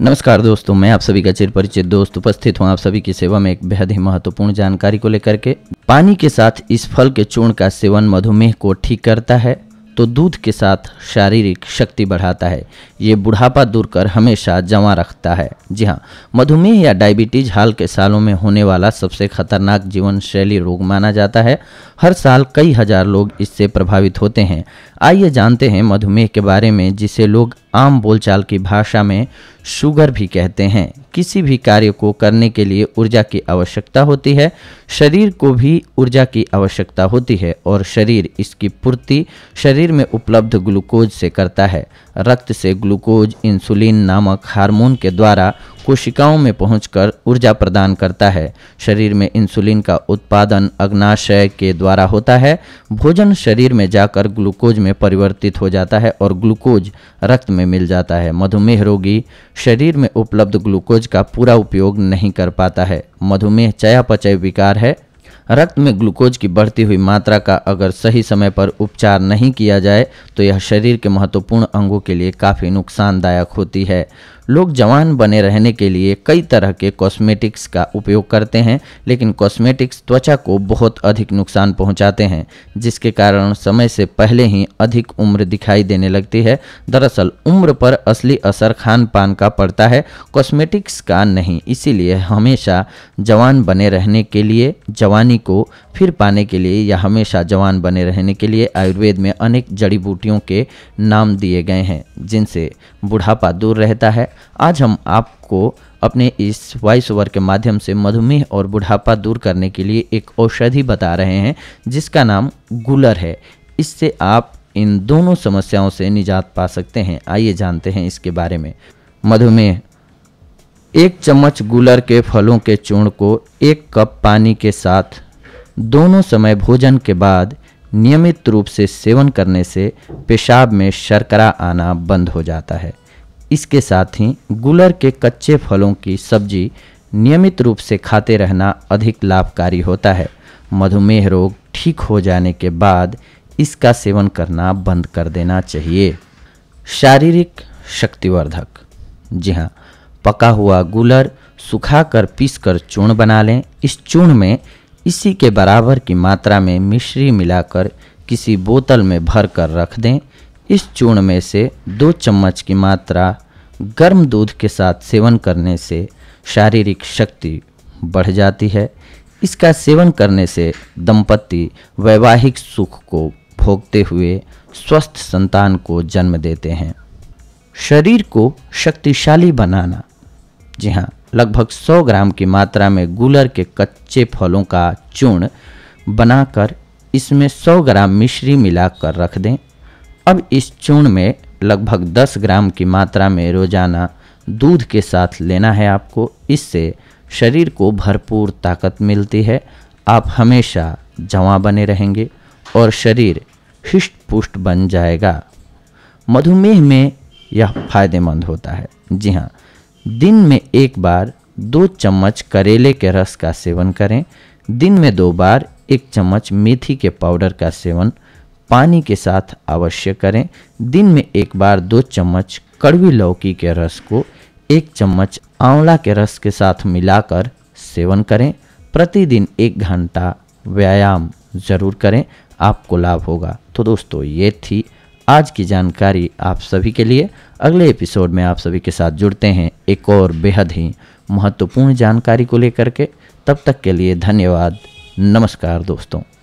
नमस्कार दोस्तों मैं आप सभी का चिर परिचित दोस्त उपस्थित हूँ आप सभी की सेवा में एक बेहद ही महत्वपूर्ण जानकारी को लेकर के पानी के साथ इस फल के चूर्ण का सेवन मधुमेह को ठीक करता है तो दूध के साथ शारीरिक शक्ति बढ़ाता है ये बुढ़ापा दूर कर हमेशा जमा रखता है जी हाँ मधुमेह या डायबिटीज हाल के सालों में होने वाला सबसे खतरनाक जीवन शैली रोग माना जाता है हर साल कई हजार लोग इससे प्रभावित होते हैं आइए जानते हैं मधुमेह के बारे में जिसे लोग आम बोलचाल की भाषा में शुगर भी कहते हैं किसी भी कार्य को करने के लिए ऊर्जा की आवश्यकता होती है शरीर को भी ऊर्जा की आवश्यकता होती है और शरीर इसकी पूर्ति शरीर में उपलब्ध ग्लूकोज से करता है रक्त से ग्लूकोज इंसुलिन नामक हार्मोन के द्वारा कोशिकाओं में पहुंचकर ऊर्जा प्रदान करता है शरीर में इंसुलिन का उत्पादन अग्नाशय के द्वारा होता है भोजन शरीर में जाकर ग्लूकोज में परिवर्तित हो जाता है और ग्लूकोज रक्त में मिल जाता है मधुमेह रोगी शरीर में उपलब्ध ग्लूकोज का पूरा उपयोग नहीं कर पाता है मधुमेह चयापचय विकार है रक्त में ग्लूकोज की बढ़ती हुई मात्रा का अगर सही समय पर उपचार नहीं किया जाए तो यह शरीर के महत्वपूर्ण अंगों के लिए काफ़ी नुकसानदायक होती है लोग जवान बने रहने के लिए कई तरह के कॉस्मेटिक्स का उपयोग करते हैं लेकिन कॉस्मेटिक्स त्वचा को बहुत अधिक नुकसान पहुंचाते हैं जिसके कारण समय से पहले ही अधिक उम्र दिखाई देने लगती है दरअसल उम्र पर असली असर खान पान का पड़ता है कॉस्मेटिक्स का नहीं इसीलिए हमेशा जवान बने रहने के लिए जवानी को फिर पाने के लिए या हमेशा जवान बने रहने के लिए आयुर्वेद में अनेक जड़ी बूटियों के नाम दिए गए हैं जिनसे बुढ़ापा दूर रहता है आज हम आपको अपने इस वॉइस ओवर के माध्यम से मधुमेह और बुढ़ापा दूर करने के लिए एक औषधि बता रहे हैं जिसका नाम गुलर है इससे आप इन दोनों समस्याओं से निजात पा सकते हैं आइए जानते हैं इसके बारे में मधुमेह एक चम्मच गुलर के फलों के चूर्ण को एक कप पानी के साथ दोनों समय भोजन के बाद नियमित रूप से सेवन करने से पेशाब में शर्करा आना बंद हो जाता है इसके साथ ही गुलर के कच्चे फलों की सब्जी नियमित रूप से खाते रहना अधिक लाभकारी होता है मधुमेह रोग ठीक हो जाने के बाद इसका सेवन करना बंद कर देना चाहिए शारीरिक शक्तिवर्धक जी हाँ पका हुआ गुलर सुखा कर पीस कर चूर्ण बना लें इस चूर्ण में इसी के बराबर की मात्रा में मिश्री मिलाकर किसी बोतल में भर कर रख दें इस चूर्ण में से दो चम्मच की मात्रा गर्म दूध के साथ सेवन करने से शारीरिक शक्ति बढ़ जाती है इसका सेवन करने से दंपति वैवाहिक सुख को भोगते हुए स्वस्थ संतान को जन्म देते हैं शरीर को शक्तिशाली बनाना जी हाँ लगभग 100 ग्राम की मात्रा में गुलर के कच्चे फलों का चूर्ण बनाकर इसमें 100 ग्राम मिश्री मिलाकर रख दें अब इस चूर्ण में लगभग 10 ग्राम की मात्रा में रोजाना दूध के साथ लेना है आपको इससे शरीर को भरपूर ताकत मिलती है आप हमेशा जवा बने रहेंगे और शरीर हिष्ट पुष्ट बन जाएगा मधुमेह में यह फायदेमंद होता है जी हाँ दिन में एक बार दो चम्मच करेले के रस का सेवन करें दिन में दो बार एक चम्मच मेथी के पाउडर का सेवन पानी के साथ अवश्य करें दिन में एक बार दो चम्मच कड़वी लौकी के रस को एक चम्मच आंवला के रस के साथ मिलाकर सेवन करें प्रतिदिन एक घंटा व्यायाम ज़रूर करें आपको लाभ होगा तो दोस्तों ये थी आज की जानकारी आप सभी के लिए अगले एपिसोड में आप सभी के साथ जुड़ते हैं एक और बेहद ही महत्वपूर्ण जानकारी को लेकर के तब तक के लिए धन्यवाद नमस्कार दोस्तों